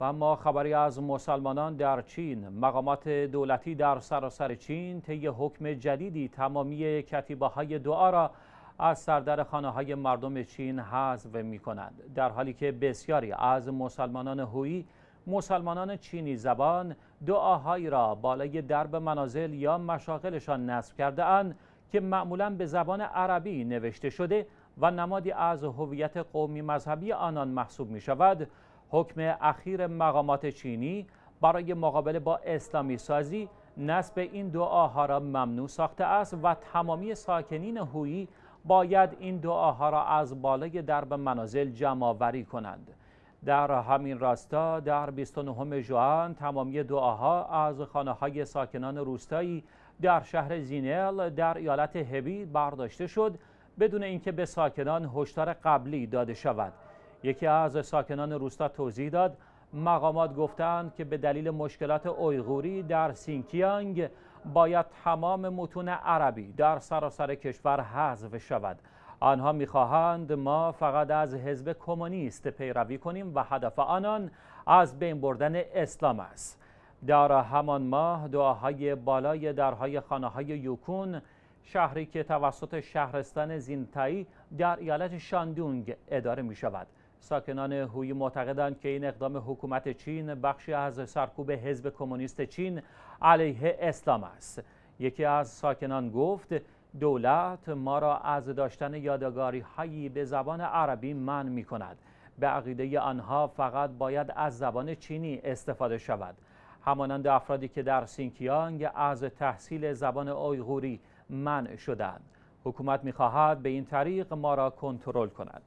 و اما خبری از مسلمانان در چین مقامات دولتی در سراسر چین طی حکم جدیدی تمامی کتیبه های دعا را از سردر خانه های مردم چین حذف می کنند در حالی که بسیاری از مسلمانان هویی مسلمانان چینی زبان دعاهایی را بالای درب منازل یا مشاغلشان نصب کرده اند که معمولا به زبان عربی نوشته شده و نمادی از هویت قومی مذهبی آنان محسوب می شود حکم اخیر مقامات چینی برای مقابله با اسلامی سازی نصب این دعاها را ممنوع ساخته است و تمامی ساکنین هویی باید این دعاها را از بالای درب منازل وری کنند در همین راستا در 29 جوان تمامی دعاها از خانه های ساکنان روستایی در شهر زینل در ایالت هبی برداشته شد بدون اینکه به ساکنان هشدار قبلی داده شود یکی از ساکنان روستا توضیح داد مقامات گفتند که به دلیل مشکلات اویغوری در سینکیانگ باید تمام متون عربی در سراسر کشور حذف شود آنها میخواهند ما فقط از حزب کمونیست پیروی کنیم و هدف آنان از بین بردن اسلام است در همان ماه دعاهای بالای درهای خانه های یوکون شهری که توسط شهرستان زینتایی در ایالت شاندونگ اداره می شود ساکنان هویی معتقدند که این اقدام حکومت چین بخشی از سرکوب حزب کمونیست چین علیه اسلام است یکی از ساکنان گفت دولت ما را از داشتن یادگاری هایی به زبان عربی من می کند به عقیده آنها فقط باید از زبان چینی استفاده شود همانند افرادی که در سینکیانگ از تحصیل زبان اویغوری من شدند حکومت می خواهد به این طریق ما را کنترل کند